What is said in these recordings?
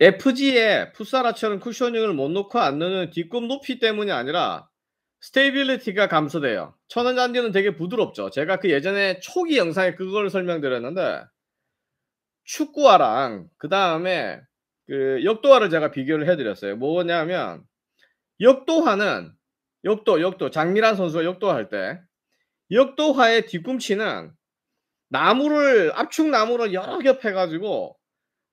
FG에 풋사라처럼 쿠셔닝을 못 놓고 앉는 뒷꿈 높이 때문이 아니라 스테이빌리티가 감소돼요. 천원 잔디는 되게 부드럽죠. 제가 그 예전에 초기 영상에 그걸 설명드렸는데 축구화랑 그 다음에 그 역도화를 제가 비교를 해드렸어요. 뭐냐면 역도화는 역도 역도 장미란 선수가 역도할 때 역도화의 뒤꿈치는 나무를 압축 나무를 여러 겹 해가지고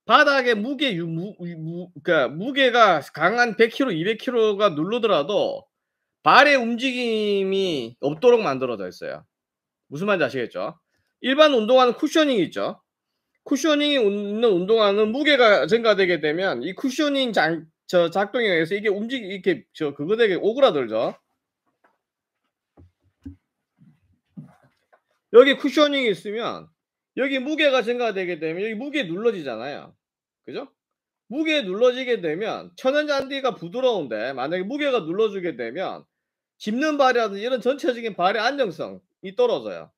바닥에 무게 유, 무, 무, 그러니까 무게가 강한 100kg, 200kg가 누르더라도 발의 움직임이 없도록 만들어져 있어요. 무슨 말인지 아시겠죠? 일반 운동화는 쿠셔닝이 있죠. 쿠셔닝이 있는 운동화는 무게가 증가되게 되면 이 쿠셔닝 장, 저 작동에 의해서 이게 움직 이렇게 저 그거 되게 오그라들죠. 여기 쿠셔닝이 있으면 여기 무게가 증가되게 되면 여기 무게 눌러지잖아요. 그죠? 무게 눌러지게 되면 천연 잔디가 부드러운데 만약에 무게가 눌러주게 되면 짚는 발이라든지 이런 전체적인 발의 안정성이 떨어져요.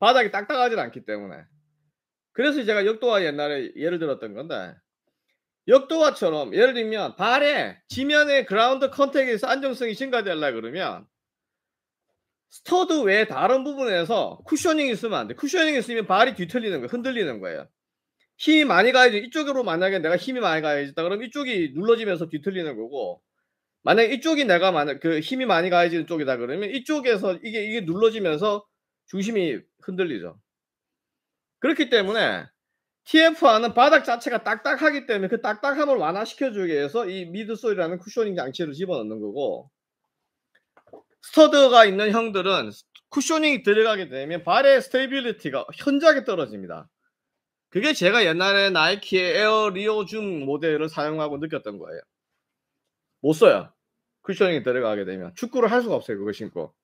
바닥이 딱딱하진 않기 때문에. 그래서 제가 역도화 옛날에 예를 들었던 건데 역도화처럼 예를 들면 발에 지면에 그라운드 컨택에서 안정성이 증가되려 그러면 스터드 외에 다른 부분에서 쿠셔닝이 있으면 안 돼. 쿠셔닝이 있으면 발이 뒤틀리는 거예요. 흔들리는 거예요. 힘이 많이 가야지 이쪽으로 만약에 내가 힘이 많이 가야지 그럼 이쪽이 눌러지면서 뒤틀리는 거고 만약에 이쪽이 내가 만약 그 힘이 많이 가야지는 쪽이다 그러면 이쪽에서 이게 이게 눌러지면서 중심이 흔들리죠. 그렇기 때문에 TFR는 바닥 자체가 딱딱하기 때문에 그 딱딱함을 완화시켜주기 위해서 이 미드솔이라는 쿠셔닝 장치를 집어넣는 거고 스터드가 있는 형들은 쿠셔닝이 들어가게 되면 발의 스테이빌리티가 현저하게 떨어집니다. 그게 제가 옛날에 나이키의 에어 리오줌 모델을 사용하고 느꼈던 거예요. 못 써요. 쿠셔닝이 들어가게 되면 축구를 할 수가 없어요. 그거 신고.